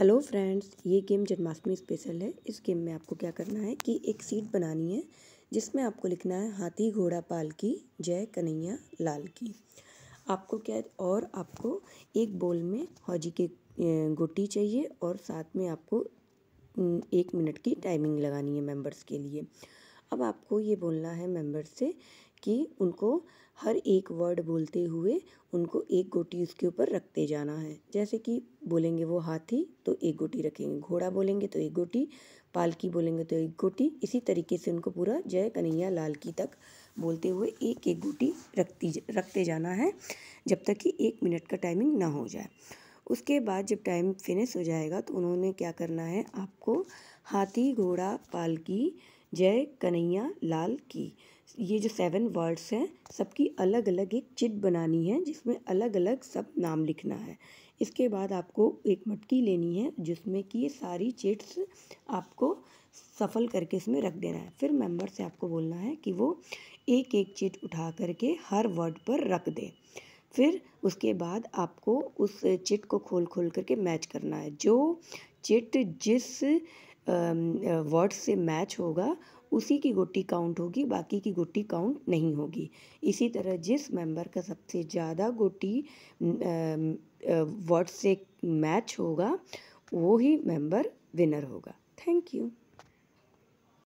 hello friends ये game Janmashtami special है इस गेम में आपको क्या करना है कि एक सीट बनानी है जिसमें आपको लिखना है हाथी घोड़ा पाल की जय कन्हैया लाल की आपको क्या और आपको एक बोल में हौजी के गोटी चाहिए और साथ में आपको एक मिनट की टाइमिंग लगानी है मेंबर्स के लिए अब आपको ये बोलना है मेंबर्स से कि उनको हर एक वर्ड बोलते हुए उनको एक गोटी उसके ऊपर रखते जाना है जैसे कि बोलेंगे वो हाथी तो एक गोटी रखेंगे घोड़ा बोलेंगे तो एक गोटी पालकी बोलेंगे तो एक गोटी इसी तरीके से उनको पूरा जय कन्हैया लाल की तक बोलते हुए एक एक गोटी रखती रखते जाना है जब तक कि एक मिनट का टाइमिंग ना हो जाए उसके बाद जब टाइम फिनिश हो जाएगा तो उन्होंने क्या करना है आपको हाथी घोड़ा पालकी जय कन्हैया लाल की ये जो सेवन वर्ड्स हैं सबकी अलग अलग एक चिट बनानी है जिसमें अलग अलग सब नाम लिखना है इसके बाद आपको एक मटकी लेनी है जिसमें कि ये सारी चिट्स आपको सफल करके इसमें रख देना है फिर मेंबर से आपको बोलना है कि वो एक एक चिट उठा करके हर वर्ड पर रख दे फिर उसके बाद आपको उस चिट को खोल खोल करके मैच करना है जो चिट जिस वर्ड्स से मैच होगा उसी की गोटी काउंट होगी बाकी की गोटी काउंट नहीं होगी इसी तरह जिस मेंबर का सबसे ज़्यादा गोटी वर्ड्स से मैच होगा वो ही मेंबर विनर होगा थैंक यू